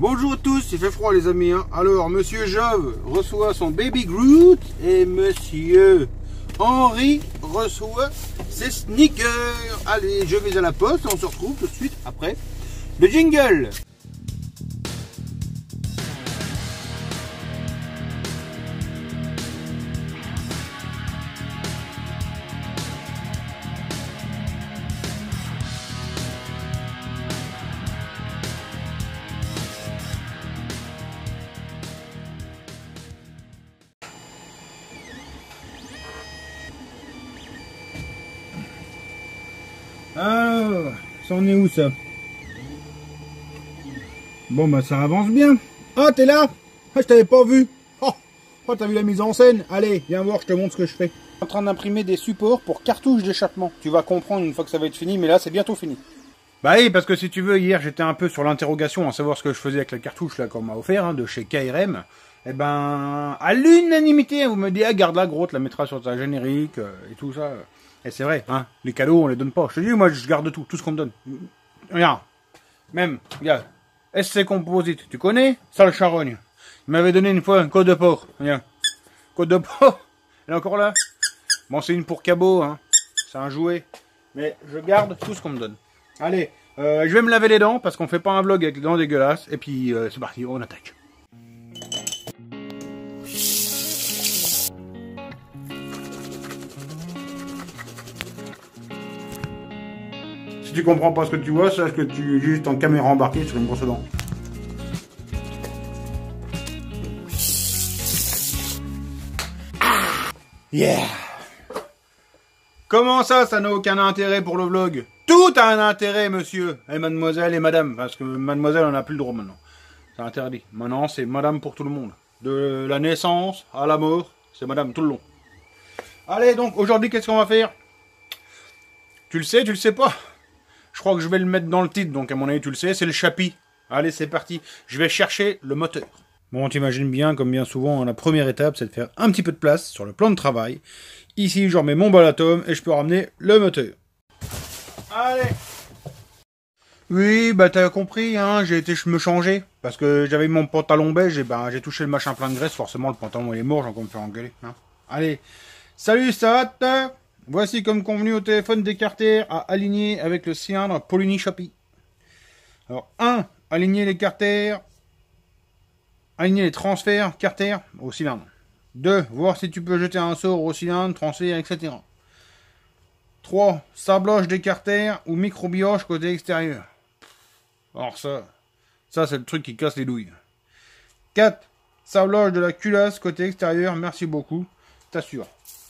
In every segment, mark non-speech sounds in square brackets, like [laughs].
Bonjour à tous, il fait froid les amis. Hein. Alors, monsieur Jove reçoit son baby Groot et monsieur Henri reçoit ses sneakers. Allez, je vais à la poste, on se retrouve tout de suite après le jingle. Ça est où ça Bon bah ça avance bien. Ah t'es là Ah je t'avais pas vu. Oh, oh t'as vu la mise en scène Allez, viens voir, je te montre ce que je fais. en train d'imprimer des supports pour cartouches d'échappement. Tu vas comprendre une fois que ça va être fini, mais là c'est bientôt fini. Bah oui, parce que si tu veux, hier j'étais un peu sur l'interrogation à savoir ce que je faisais avec la cartouche là qu'on m'a offert hein, de chez KRM. Eh ben, à l'unanimité, vous me dites, ah, garde la grotte, la mettra sur ta générique euh, et tout ça. Et eh, c'est vrai, hein, les cadeaux, on les donne pas. Je te dis, moi, je garde tout, tout ce qu'on me donne. Regarde, même, regarde, SC Composite, tu connais Sale charogne. Il m'avait donné une fois un code de porc. Regarde, code de porc, [laughs] elle est encore là. Bon, c'est une pour cabot, hein. c'est un jouet. Mais je garde tout ce qu'on me donne. Allez, euh, je vais me laver les dents parce qu'on fait pas un vlog avec les dents dégueulasses. Et puis, euh, c'est parti, on attaque. tu comprends pas ce que tu vois, sache que tu juste en caméra embarquée sur une grosse à yeah Comment ça, ça n'a aucun intérêt pour le vlog Tout a un intérêt, monsieur Et mademoiselle et madame, parce que mademoiselle, on a plus le droit maintenant. C'est interdit. Maintenant, c'est madame pour tout le monde. De la naissance à la mort, c'est madame tout le long. Allez, donc, aujourd'hui, qu'est-ce qu'on va faire Tu le sais, tu le sais pas je crois que je vais le mettre dans le titre, donc à mon avis tu le sais, c'est le chapi. Allez, c'est parti. Je vais chercher le moteur. Bon, t'imagines bien, comme bien souvent, hein, la première étape, c'est de faire un petit peu de place sur le plan de travail. Ici, je mets mon balatome et je peux ramener le moteur. Allez Oui, bah t'as compris, hein, j'ai été me changer. Parce que j'avais mon pantalon beige et ben j'ai touché le machin plein de graisse, forcément le pantalon est mort, j'ai encore me faire engueuler. Hein. Allez, salut, ça va Voici comme convenu au téléphone des carters à aligner avec le cylindre Polini Alors 1. Aligner les carters. Aligner les transferts carter au cylindre. 2. Voir si tu peux jeter un sort au cylindre, transfert, etc. 3. Sabloche des carters ou microbioche côté extérieur. Alors ça, ça c'est le truc qui casse les douilles. 4. Sabloche de la culasse côté extérieur, merci beaucoup. t'assure.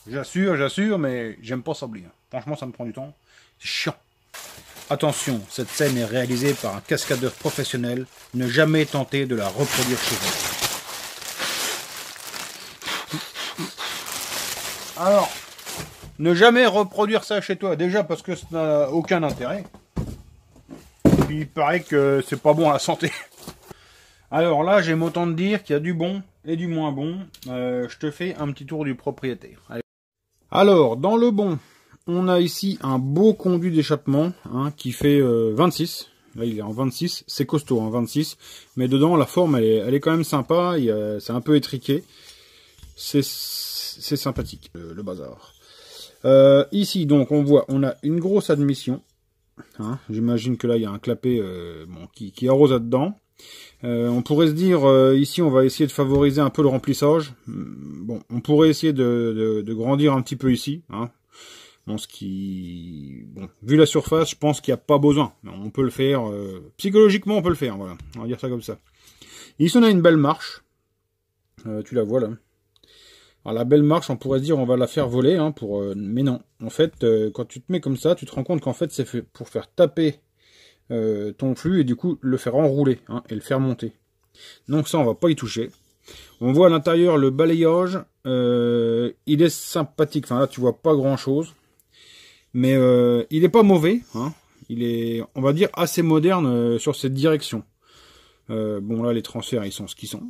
J'assure, j'assure, mais j'aime pas sabler. Hein. Franchement, ça me prend du temps. C'est chiant. Attention, cette scène est réalisée par un cascadeur professionnel. Ne jamais tenter de la reproduire chez vous. Alors, ne jamais reproduire ça chez toi. Déjà parce que ça n'a aucun intérêt. Puis il paraît que c'est pas bon à la santé. [laughs] Alors là, j'aime autant te dire qu'il y a du bon et du moins bon. Euh, je te fais un petit tour du propriétaire. Allez. Alors, dans le bon, on a ici un beau conduit d'échappement hein, qui fait 26. Euh, là, il est en 26. C'est costaud, en hein, 26. Mais dedans, la forme, elle est, quand même sympa. C'est un peu étriqué. C'est sympathique, euh, le, bazar. Euh, ici, donc, on voit, on a une grosse admission. Hein, j'imagine que là, il y a un clapet qui, qui arrose là-dedans. Euh, on pourrait se dire, euh, ici, on va essayer de favoriser un peu le remplissage. Hmm, bon, on pourrait essayer de, grandir un petit peu ici. Hein. ce qui... vu la surface, je pense qu'il n'y a pas besoin. On peut le faire... Euh, psychologiquement, on peut le faire, voilà. On va dire ça comme ça. Ici, on a une belle marche. tu la vois, là. la belle marche, on pourrait se dire on va la faire voler, hein, pour, mais non. En fait, quand tu te mets comme ça, tu te rends compte qu'en fait c'est fait pour faire taper euh, ton flux et du coup le faire enrouler hein, et le faire monter. Donc ça, on va pas y toucher. On voit à l'intérieur le balayage. Euh, il est sympathique. Enfin là, tu vois pas grand-chose. Mais euh, il est pas mauvais. Hein. Il est, on va dire, assez moderne sur cette direction. bon là, les transferts, ils sont ce qu'ils sont.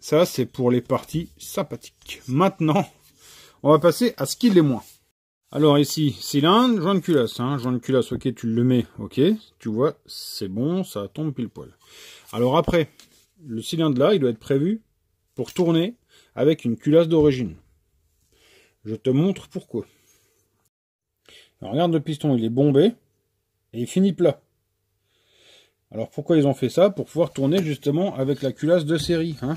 Ça, c'est pour les parties sympathiques. Maintenant, on va passer à ce qu'il est moins. Alors ici, cylindre, joint de culasse. Hein. Joint de culasse, ok, tu le mets, ok. Tu vois, c'est bon, ça tombe pile poil. Alors après, le cylindre là, il doit être prévu pour tourner avec une culasse d'origine. Je te montre pourquoi. Alors regarde le piston, il est bombé et il finit plat. Alors pourquoi ils ont fait ça Pour pouvoir tourner justement avec la culasse de série. Hein.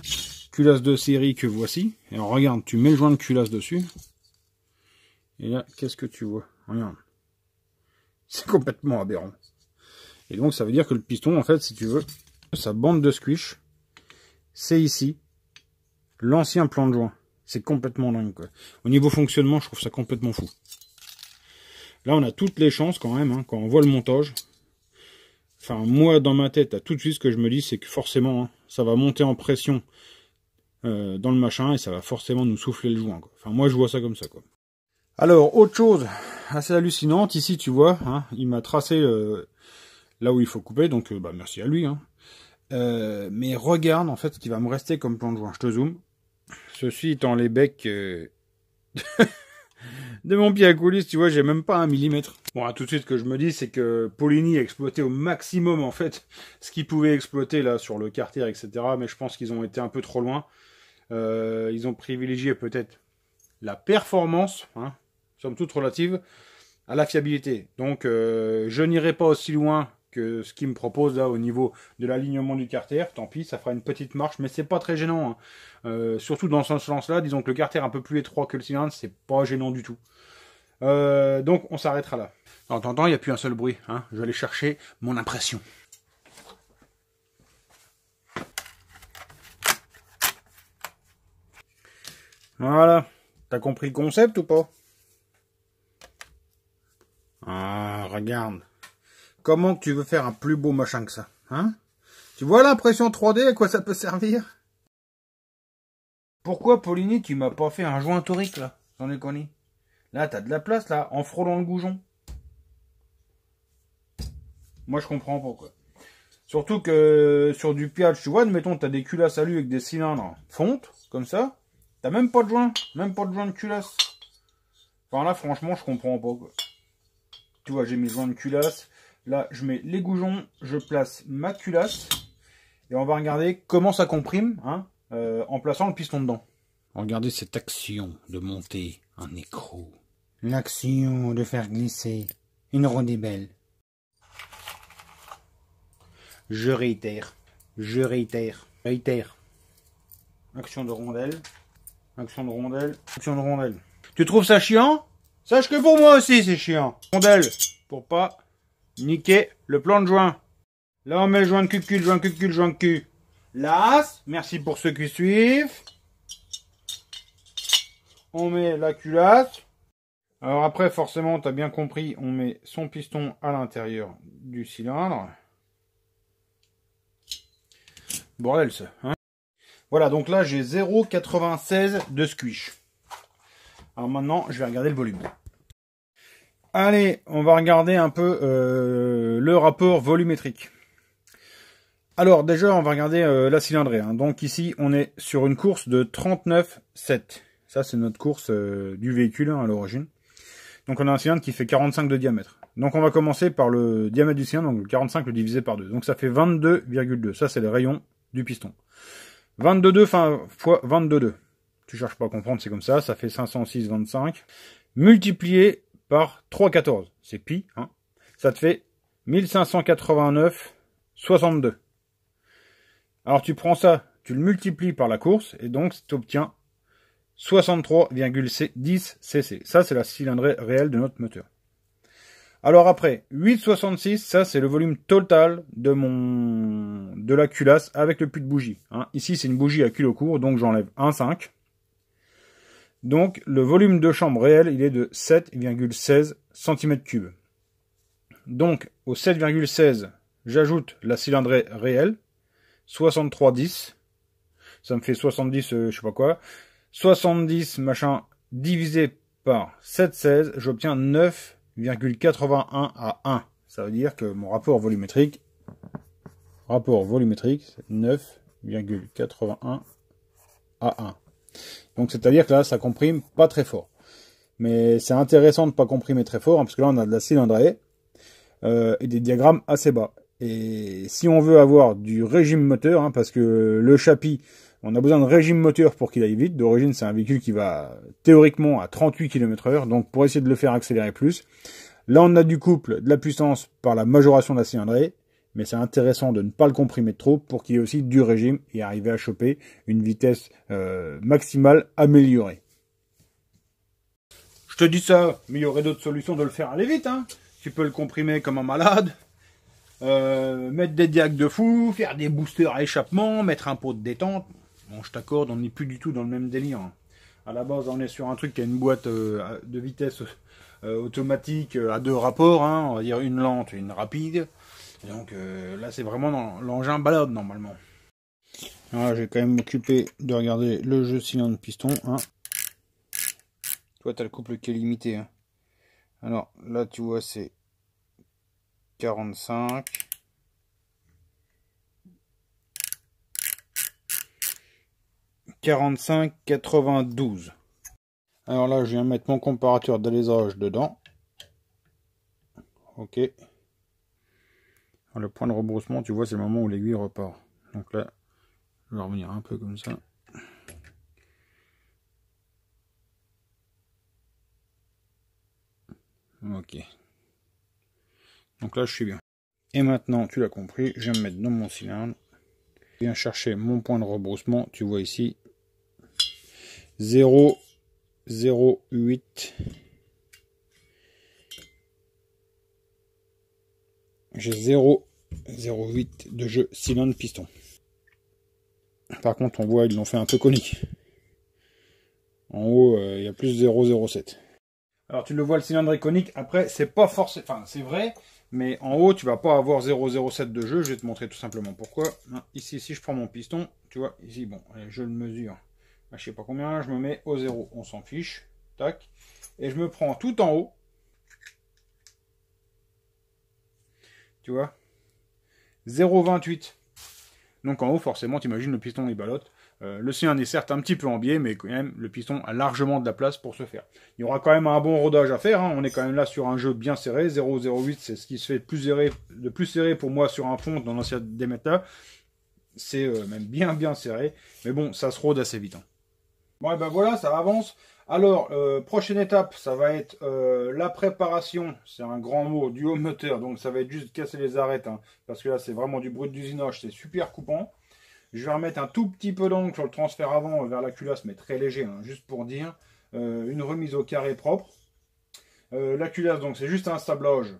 Culasse de série que voici. Et alors regarde, tu mets le joint de culasse dessus. Et là, qu'est-ce que tu vois Regarde. [laughs] C'est complètement aberrant. Et donc, ça veut dire que le piston, en fait, si tu veux, sa bande de squish, c'est ici, l'ancien plan de joint. C'est complètement dingue, quoi. Au niveau fonctionnement, je trouve ça complètement fou. Là, on a toutes les chances, quand même, hein, quand on voit le montage. Enfin, moi, dans ma tête, à tout de suite, ce que je me dis, c'est que forcément, hein, ça va monter en pression euh, dans le machin, et ça va forcément nous souffler le joint, Enfin, moi, je vois ça comme ça, quoi. Alors, autre chose assez hallucinante, ici tu vois, hein, il m'a tracé euh, là où il faut couper, donc euh, bah, merci à lui. Hein. Euh, mais regarde en fait ce qui va me rester comme plan de joint, hein, je te zoome. Ceci étant les becs [laughs] de mon pied à coulisse, tu vois, j'ai même pas un millimètre. Bon, tout de suite, ce que je me dis, c'est que Paulini a exploité au maximum en fait [laughs] ce qu'il pouvait exploiter là sur le quartier, etc. Mais je pense qu'ils ont été un peu trop loin. ils ont privilégié peut-être la performance, hein, somme toute relative à la fiabilité. Donc euh, je n'irai pas aussi loin que ce qu'il me propose là au niveau de l'alignement du carter. Tant pis, ça fera une petite marche, mais c'est pas très gênant. Hein. Euh, surtout dans ce sens-là, disons que le carter un peu plus étroit que le cylindre, c'est pas gênant du tout. Euh, donc on s'arrêtera là. En attendant, il n'y a plus un seul bruit. Hein. Je vais aller chercher mon impression. Voilà. T'as compris le concept ou pas regarde. Comment tu veux faire un plus beau machin que ça Hein Tu vois l'impression 3D, à quoi ça peut servir Pourquoi, Paulini, tu m'as pas fait un joint torique, là ai connu Là, t'as de la place, là, en frôlant le goujon. Moi, je comprends pourquoi. Surtout que sur du piage, tu vois, admettons, t'as des culasses à lui avec des cylindres fonte, comme ça. T'as même pas de joint, même pas de joint de culasse. Enfin là, franchement, je comprends pas, quoi j'ai mis besoin de culasse. Là, je mets les goujons, je place ma culasse. Et on va regarder comment ça comprime hein, euh, en plaçant le piston dedans. Regardez cette action de monter un écrou. L'action de faire glisser une rondelle. Je réitère. Je réitère. Réitère. Action de rondelle. Action de rondelle. Action de rondelle. Tu trouves ça chiant Sache que pour moi aussi, c'est chiant. Rondelle, pour pas niquer le plan de joint. Là, on met le joint de cul, cul, joint de cul, le joint de cul. L'as, merci pour ceux qui suivent. On met la culasse. Alors après, forcément, tu as bien compris, on met son piston à l'intérieur du cylindre. Bordel, ça. Hein voilà, donc là, j'ai 0,96 de squish. Alors maintenant, je vais regarder le volume. Allez, on va regarder un peu euh, le rapport volumétrique. Alors déjà, on va regarder euh, la cylindrée. Hein. Donc ici, on est sur une course de 39,7. Ça, c'est notre course euh, du véhicule hein, à l'origine. Donc on a un cylindre qui fait 45 de diamètre. Donc on va commencer par le diamètre du cylindre, donc 45 le divisé par 2. Donc ça fait 22,2. Ça, c'est le rayon du piston. 22,2 fois 22,2. Tu cherches pas à comprendre, c'est comme ça. Ça fait 506,25. Multiplié par 3,14. C'est pi, hein. Ça te fait 1589,62. Alors tu prends ça, tu le multiplies par la course, et donc tu obtiens 63,10 cc. Ça, c'est la cylindrée réelle de notre moteur. Alors après, 8,66, ça c'est le volume total de mon de la culasse avec le puits de bougie. Hein. Ici c'est une bougie à culot court, donc j'enlève 1,5. Donc le volume de chambre réel, il est de 7,16 cm3. Donc au 7,16, j'ajoute la cylindrée réelle, 63,10. Ça me fait 70, euh, je sais pas quoi. 70, machin, divisé par 7,16, j'obtiens 9,81 à 1. Ça veut dire que mon rapport volumétrique, rapport volumétrique, c'est 9,81 à 1. Donc c'est-à-dire que là, ça comprime pas très fort. Mais c'est intéressant de pas comprimer très fort, hein, parce que là, on a de la cylindrée euh, et des diagrammes assez bas. Et si on veut avoir du régime moteur, hein, parce que le châpis, on a besoin de régime moteur pour qu'il aille vite. D'origine, c'est un véhicule qui va théoriquement à 38 km heure. Donc, pour essayer de le faire accélérer plus, là, on a du couple de la puissance par la majoration de la cylindrée mais c'est intéressant de ne pas le comprimer trop pour qu'il y ait aussi du régime et arriver à choper une vitesse euh, maximale améliorée. Je te dis ça, mais il y aurait d'autres solutions de le faire aller vite. Hein. Tu peux le comprimer comme un malade, euh, mettre des diacs de fou, faire des boosters à échappement, mettre un pot de détente. Bon, je t'accorde, on n'est plus du tout dans le même délire. Hein. À la base, on est sur un truc qui a une boîte euh, de vitesse automatique à deux rapports, hein. on va dire une lente et une rapide. Donc euh, là, c'est vraiment dans l'engin balade normalement. là ah, je vais quand même m'occuper de regarder le jeu cylindre piston. Hein. Toi Toi, as le couple qui est limité. Hein. Alors là, tu vois, c'est 45. 45 92. Alors là, je viens mettre mon comparateur d'alésage dedans. Ok le point de rebroussement, tu vois, c'est le moment où l'aiguille repart. Donc là, je vais revenir un peu comme ça. Ok. Donc là, je suis bien. Et maintenant, tu l'as compris, je vais me mettre dans mon cylindre. Je viens chercher mon point de rebroussement. Tu vois ici, 0 8. J'ai 0,08 de jeu cylindre piston. Par contre, on voit, ils l'ont fait un peu conique. En haut, euh, il y a plus 0,07. Alors, tu le vois, le cylindre est conique. Après, c'est pas forcément... Enfin, c'est vrai, mais en haut, tu vas pas avoir 0,07 de jeu. Je vais te montrer tout simplement pourquoi. Ici, si je prends mon piston, tu vois, ici, bon, euh, je le mesure. Bah, je sais pas combien, je me mets au 0. On s'en fiche. Tac. Et je me prends tout en haut Tu vois 0,28. Donc en haut, forcément, t'imagines, le piston il balotte. Euh, le sien est certes un petit peu en biais, mais quand même, le piston a largement de la place pour se faire. Il y aura quand même un bon rodage à faire. Hein. On est quand même là sur un jeu bien serré. 0,08, c'est ce qui se fait de plus serré, plus serré pour moi sur un fond dans l'ancien démetteur. C'est euh, même bien, bien serré. Mais bon, ça se rôde assez vite. Hein. Bon, et ben voilà, ça avance. Alors, euh, prochaine étape, ça va être euh, la préparation. C'est un grand mot du haut moteur, donc ça va être juste casser les arêtes. Hein. parce que là, c'est vraiment du brut d'usinage, c'est super coupant. Je vais remettre un tout petit peu d'angle sur le transfert avant euh, vers la culasse, mais très léger, hein. juste pour dire. une remise au carré propre. la culasse, donc, c'est juste un sablage.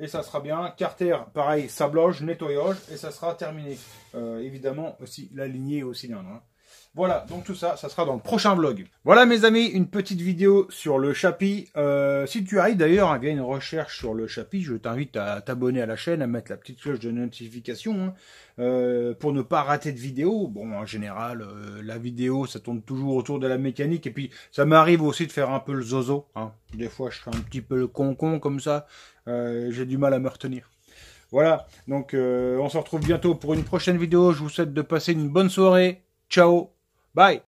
Et ça sera bien. Carter, pareil, sablage, nettoyage. Et ça sera terminé. évidemment, aussi la lignée au cylindre. Voilà, donc tout ça, ça sera dans le prochain vlog. Voilà mes amis, une petite vidéo sur le Chapi. Euh, si tu arrives d'ailleurs à gagner une recherche sur le Chapi, je t'invite à t'abonner à la chaîne, à mettre la petite cloche de notification hein. euh, pour ne pas rater de vidéo. Bon, en général, euh, la vidéo, ça tourne toujours autour de la mécanique. Et puis, ça m'arrive aussi de faire un peu le zozo. Hein. Des fois, je fais un petit peu le concon -con comme ça. J'ai du mal à me retenir. Voilà, donc on se retrouve bientôt pour une prochaine vidéo. Je vous souhaite de passer une bonne soirée. Ciao Bye.